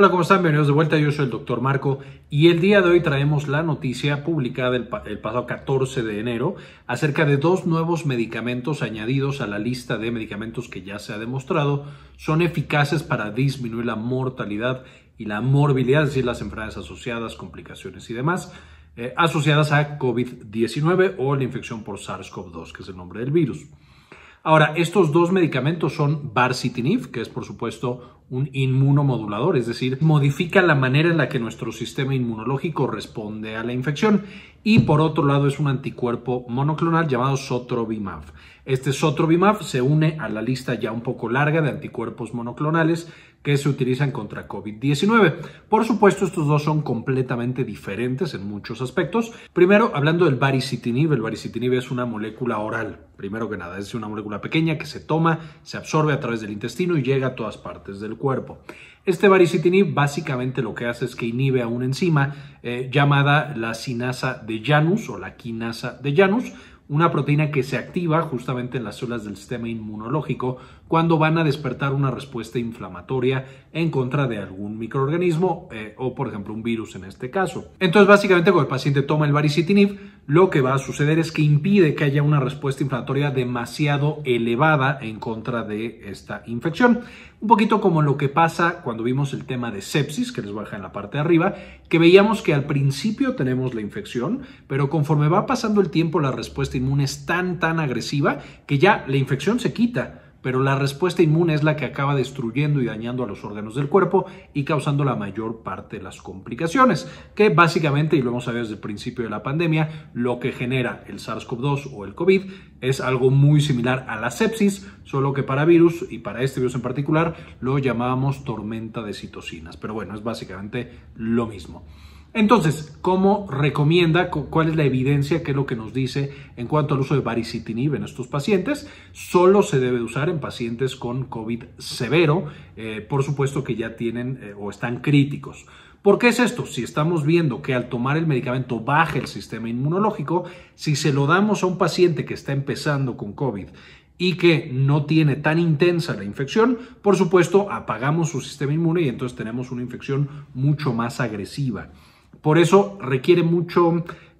Hola, ¿cómo están? Bienvenidos de vuelta. Yo soy el doctor Marco y el día de hoy traemos la noticia publicada el, pasado 14 de enero acerca de dos nuevos medicamentos añadidos a la lista de medicamentos que ya se ha demostrado son eficaces para disminuir la mortalidad y la morbilidad, es decir, las enfermedades asociadas, complicaciones y demás, eh, asociadas a COVID-19 o la infección por SARS-CoV-2, que es el nombre del virus. Ahora, estos dos medicamentos son barcitinib, que es por supuesto un inmunomodulador, es decir, modifica la manera en la que nuestro sistema inmunológico responde a la infección. Y por otro lado es un anticuerpo monoclonal llamado Sotrovimab, este es otro bimaf, se une a la lista ya un poco larga de anticuerpos monoclonales que se utilizan contra COVID-19. Por supuesto, estos dos son completamente diferentes en muchos aspectos. Primero, hablando del baricitinib, el baricitinib es una molécula oral, primero que nada, es una molécula pequeña que se toma, se absorbe a través del intestino y llega a todas partes del cuerpo. Este baricitinib básicamente lo que hace es que inhibe a una enzima eh, llamada la sinasa de Janus o la quinasa de Janus, una proteína que se activa justamente en las células del sistema inmunológico cuando van a despertar una respuesta inflamatoria en contra de algún microorganismo eh, o por ejemplo un virus en este caso. Entonces básicamente cuando el paciente toma el baricitinib lo que va a suceder es que impide que haya una respuesta inflamatoria demasiado elevada en contra de esta infección. Un poquito como lo que pasa cuando vimos el tema de sepsis que les dejar en la parte de arriba, que veíamos que al principio tenemos la infección, pero conforme va pasando el tiempo la respuesta inmune es tan, tan agresiva que ya la infección se quita, pero la respuesta inmune es la que acaba destruyendo y dañando a los órganos del cuerpo y causando la mayor parte de las complicaciones, que básicamente, y lo hemos sabido desde el principio de la pandemia, lo que genera el SARS-CoV-2 o el COVID es algo muy similar a la sepsis, solo que para virus y para este virus en particular lo llamábamos tormenta de citocinas, pero bueno, es básicamente lo mismo. Entonces, ¿cómo recomienda? ¿Cuál es la evidencia? ¿Qué es lo que nos dice en cuanto al uso de baricitinib en estos pacientes? Solo se debe usar en pacientes con COVID severo, eh, por supuesto que ya tienen eh, o están críticos. ¿Por qué es esto? Si estamos viendo que al tomar el medicamento baja el sistema inmunológico, si se lo damos a un paciente que está empezando con COVID y que no tiene tan intensa la infección, por supuesto apagamos su sistema inmune y entonces tenemos una infección mucho más agresiva. Por eso requiere mucha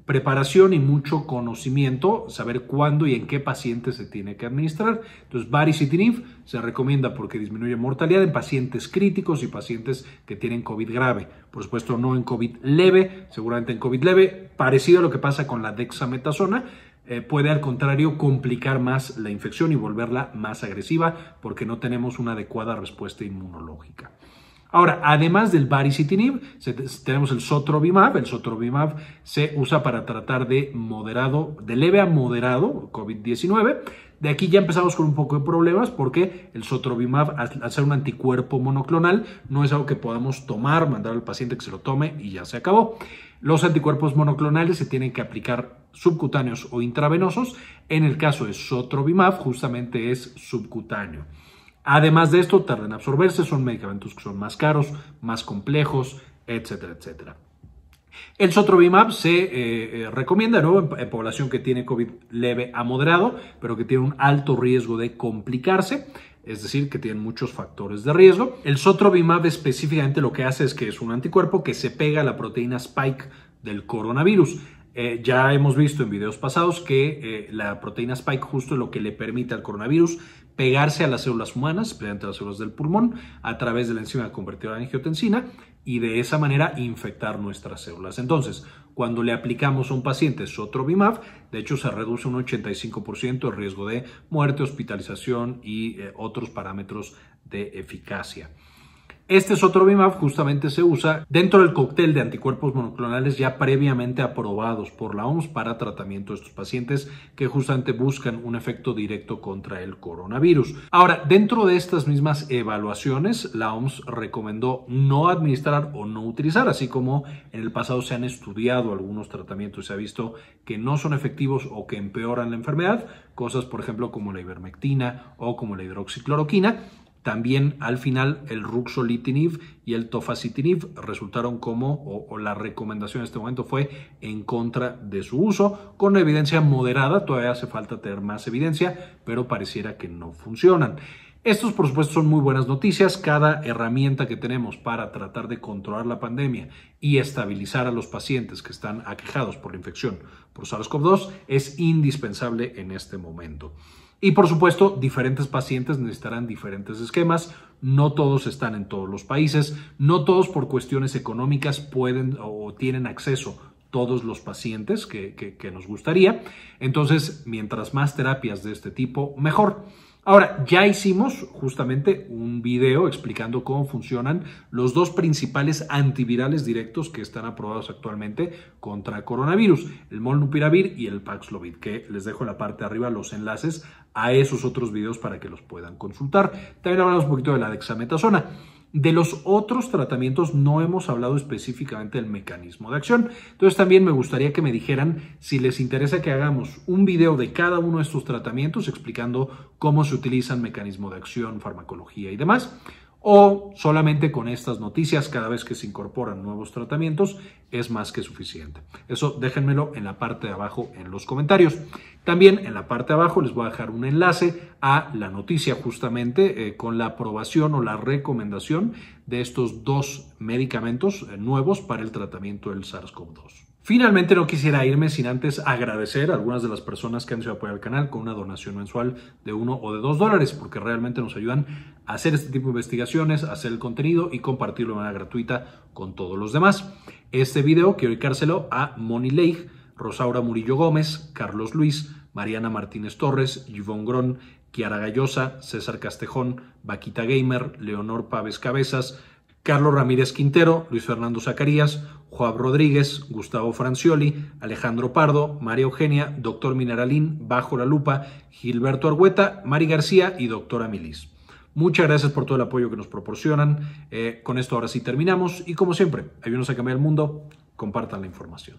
preparación y mucho conocimiento, saber cuándo y en qué pacientes se tiene que administrar. Entonces, baricitinib se recomienda porque disminuye mortalidad en pacientes críticos y pacientes que tienen COVID grave. Por supuesto, no en COVID leve, seguramente en COVID leve, parecido a lo que pasa con la dexametasona, eh, puede al contrario complicar más la infección y volverla más agresiva porque no tenemos una adecuada respuesta inmunológica. Ahora, además del baricitinib, tenemos el sotrovimab. El sotrovimab se usa para tratar de moderado, de leve a moderado COVID-19. De aquí ya empezamos con un poco de problemas porque el sotrovimab, al ser un anticuerpo monoclonal, no es algo que podamos tomar, mandar al paciente que se lo tome y ya se acabó. Los anticuerpos monoclonales se tienen que aplicar subcutáneos o intravenosos. En el caso de sotrovimab, justamente es subcutáneo. Además de esto, tardan en absorberse, son medicamentos que son más caros, más complejos, etcétera, etcétera. El Sotrovimab se eh, eh, recomienda ¿no? en, población que tiene COVID leve a moderado, pero que tiene un alto riesgo de complicarse, es decir, que tienen muchos factores de riesgo. El Sotrovimab específicamente lo que hace es que es un anticuerpo que se pega a la proteína spike del coronavirus. Eh, ya hemos visto en videos pasados que la proteína spike justo es lo que le permite al coronavirus pegarse a las células humanas, especialmente a las células del pulmón, a través de la enzima convertidora en angiotensina y de esa manera infectar nuestras células. Entonces, cuando le aplicamos a un paciente Sotrovimab, de hecho se reduce un 85% el riesgo de muerte, hospitalización y eh, otros parámetros de eficacia. Este sotrovimab justamente se usa dentro del cóctel de anticuerpos monoclonales ya previamente aprobados por la OMS para tratamiento de estos pacientes que justamente buscan un efecto directo contra el coronavirus. Ahora, dentro de estas mismas evaluaciones, la OMS recomendó no administrar o no utilizar, así como en el pasado se han estudiado algunos tratamientos y se ha visto que no son efectivos o que empeoran la enfermedad, cosas por ejemplo como la ivermectina o como la hidroxicloroquina también al final el ruxolitinib y el tofacitinib resultaron como, o, la recomendación en este momento fue en contra de su uso, con evidencia moderada, todavía hace falta tener más evidencia, pero pareciera que no funcionan. Estos, por supuesto, son muy buenas noticias. Cada herramienta que tenemos para tratar de controlar la pandemia y estabilizar a los pacientes que están aquejados por la infección por SARS-CoV-2 es indispensable en este momento. Y por supuesto, diferentes pacientes necesitarán diferentes esquemas. No todos están en todos los países, no todos por cuestiones económicas pueden o tienen acceso todos los pacientes que, que nos gustaría. Entonces, mientras más terapias de este tipo, mejor. Ahora, ya hicimos justamente un video explicando cómo funcionan los dos principales antivirales directos que están aprobados actualmente contra coronavirus, el Molnupiravir y el Paxlovid, que les dejo en la parte de arriba los enlaces a esos otros videos para que los puedan consultar. También hablamos un poquito de la dexametasona. De los otros tratamientos no hemos hablado específicamente del mecanismo de acción. Entonces también me gustaría que me dijeran si les interesa que hagamos un video de cada uno de estos tratamientos explicando cómo se utilizan mecanismo de acción, farmacología y demás o solamente con estas noticias cada vez que se incorporan nuevos tratamientos es más que suficiente. Eso déjenmelo en la parte de abajo en los comentarios. También en la parte de abajo les voy a dejar un enlace a la noticia justamente eh, con la aprobación o la recomendación de estos dos medicamentos eh, nuevos para el tratamiento del SARS-CoV-2. Finalmente, no quisiera irme sin antes agradecer a algunas de las personas que han sido apoyar al canal con una donación mensual de uno o de dos dólares, porque realmente nos ayudan a hacer este tipo de investigaciones, hacer el contenido y compartirlo de manera gratuita con todos los demás. Este video quiero dedicárselo a Moni Leigh, Rosaura Murillo Gómez, Carlos Luis, Mariana Martínez Torres, Yvonne Grón, Kiara Gallosa, César Castejón, Vaquita Gamer, Leonor Paves Cabezas, Carlos Ramírez Quintero, Luis Fernando Zacarías, Juan Rodríguez, Gustavo Francioli, Alejandro Pardo, María Eugenia, Doctor Mineralín, Bajo la Lupa, Gilberto Argüeta, Mari García y Doctora Milis. Muchas gracias por todo el apoyo que nos proporcionan. Eh, con esto ahora sí terminamos y como siempre, ayúdenos a cambiar el mundo, compartan la información.